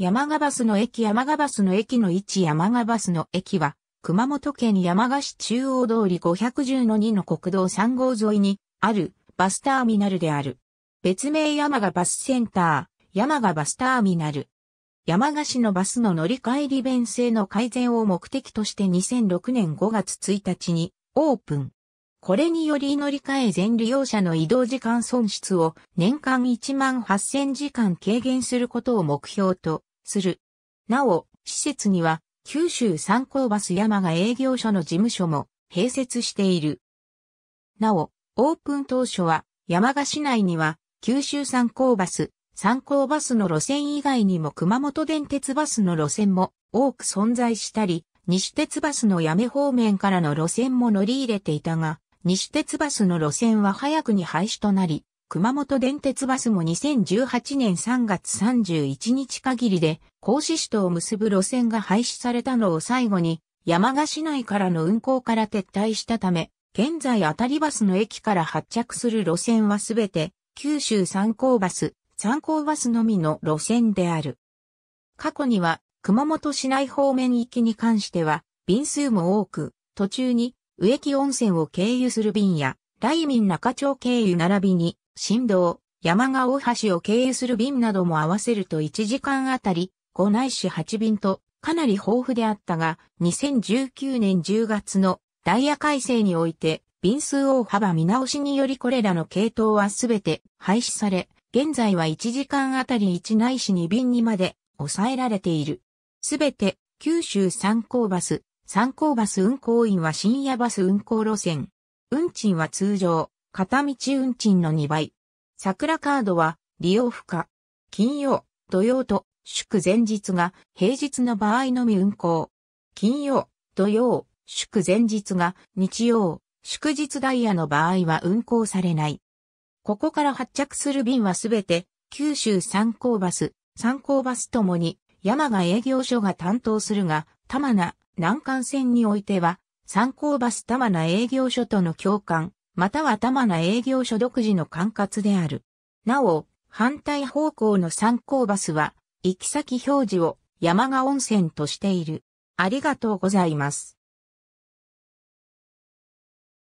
山賀バスの駅山賀バスの駅の位置山賀バスの駅は、熊本県山賀市中央通り510の2の国道3号沿いにあるバスターミナルである。別名山賀バスセンター、山賀バスターミナル。山賀市のバスの乗り換え利便性の改善を目的として2006年5月1日にオープン。これにより乗り換え全利用者の移動時間損失を年間1万8000時間軽減することを目標とする。なお、施設には九州三高バス山が営業所の事務所も併設している。なお、オープン当初は山賀市内には九州三高バス、三高バスの路線以外にも熊本電鉄バスの路線も多く存在したり、西鉄バスの八女方面からの路線も乗り入れていたが、西鉄バスの路線は早くに廃止となり、熊本電鉄バスも2018年3月31日限りで、甲子市とを結ぶ路線が廃止されたのを最後に、山鹿市内からの運行から撤退したため、現在当たりバスの駅から発着する路線はすべて、九州三考バス、三考バスのみの路線である。過去には、熊本市内方面行きに関しては、便数も多く、途中に植木温泉を経由する便や、雷民中町経由並びに、新道、山川大橋を経由する便なども合わせると1時間あたり、5内市8便と、かなり豊富であったが、2019年10月のダイヤ改正において、便数大幅見直しによりこれらの系統はすべて廃止され、現在は1時間あたり1内市2便にまで抑えられている。すべて九州参考バス、参考バス運行員は深夜バス運行路線。運賃は通常、片道運賃の2倍。桜カードは利用不可。金曜、土曜と祝前日が平日の場合のみ運行。金曜、土曜、祝前日が日曜、祝日ダイヤの場合は運行されない。ここから発着する便はすべて九州三考バス、三考バスともに山賀営業所が担当するが、玉名、南関線においては、参考バス玉名営業所との共感、または玉名営業所独自の管轄である。なお、反対方向の参考バスは、行き先表示を山賀温泉としている。ありがとうございます。